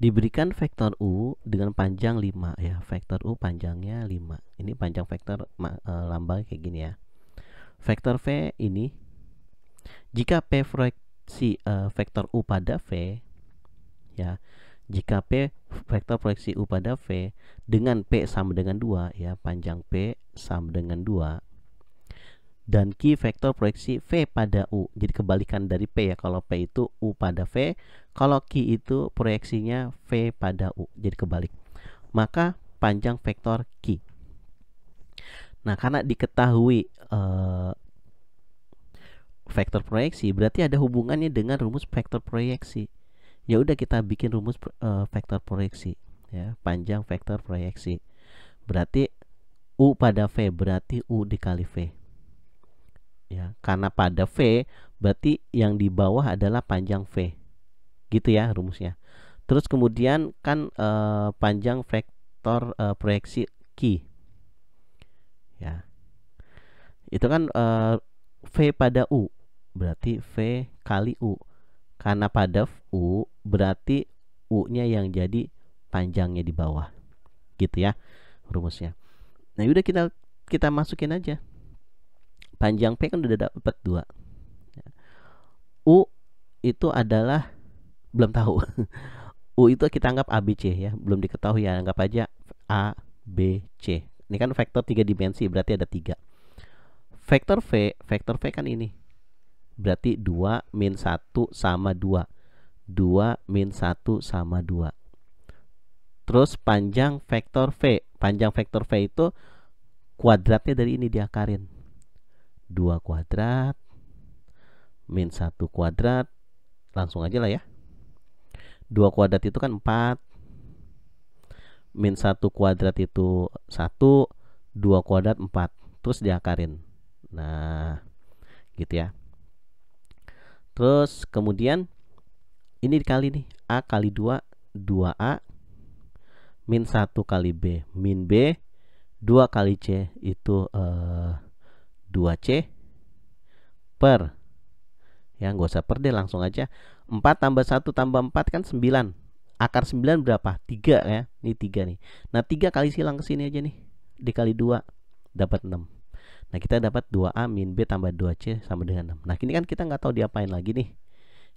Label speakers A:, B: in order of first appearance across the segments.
A: diberikan vektor u dengan panjang 5 ya vektor u panjangnya 5 ini panjang vektor e, lambang kayak gini ya vektor v ini jika p proyeksi e, vektor u pada v ya jika p vektor proyeksi u pada v dengan p sama dengan 2 ya panjang p sama dengan 2 dan Q vektor proyeksi V pada U. Jadi kebalikan dari P ya. Kalau P itu U pada V, kalau Q itu proyeksinya V pada U. Jadi kebalik. Maka panjang vektor Q. Nah, karena diketahui uh, vektor proyeksi, berarti ada hubungannya dengan rumus vektor proyeksi. Ya udah kita bikin rumus uh, vektor proyeksi, ya panjang vektor proyeksi. Berarti u pada v berarti u dikali v ya karena pada V berarti yang di bawah adalah panjang V gitu ya rumusnya terus kemudian kan e, panjang vektor e, proyeksi Q ya itu kan e, V pada U berarti V kali U karena pada U berarti U-nya yang jadi panjangnya di bawah gitu ya rumusnya nah udah kita kita masukin aja panjang P kan udah dapat dua U itu adalah belum tahu U itu kita anggap ABC ya belum diketahui ya anggap aja A B C ini kan vektor tiga dimensi berarti ada tiga vektor V vektor V kan ini berarti 2 min 1 sama 2 2 min 1 sama 2 terus panjang vektor V panjang vektor V itu kuadratnya dari ini diakarin 2 kuadrat min 1 kuadrat langsung aja lah ya 2 kuadrat itu kan 4 min 1 kuadrat itu 1 2 kuadrat 4 terus diakarin nah gitu ya terus kemudian ini dikali nih A kali 2 2A min 1 kali B min B 2 kali C itu eh, 2C per ya gak usah per deh langsung aja 4 tambah 1 tambah 4 kan 9 akar 9 berapa 3 ya ini 3 nih nah 3 kali silang ke sini aja nih dikali 2 dapat 6 nah kita dapat 2A min B tambah 2C sama dengan 6 nah ini kan kita nggak tahu diapain lagi nih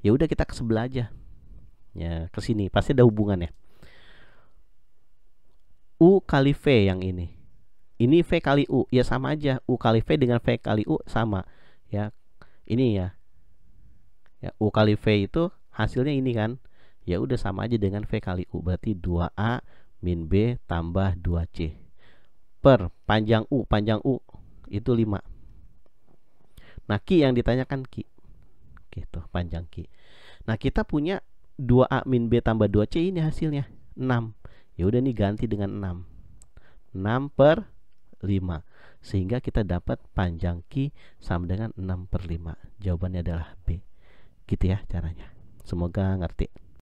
A: ya udah kita ke sebelah aja ya ke sini pasti ada hubungannya U kali V yang ini ini V kali U ya sama aja U kali V dengan V kali U sama ya ini ya ya U kali V itu hasilnya ini kan ya udah sama aja dengan V kali U berarti 2A min B tambah 2C per panjang U panjang U itu 5 nah Ki yang ditanyakan Ki gitu panjang Ki nah kita punya 2A min B tambah 2C ini hasilnya 6 ya udah nih ganti dengan 6 6 per 5 sehingga kita dapat panjang Q sama dengan 6 per 5 jawabannya adalah B gitu ya caranya semoga ngerti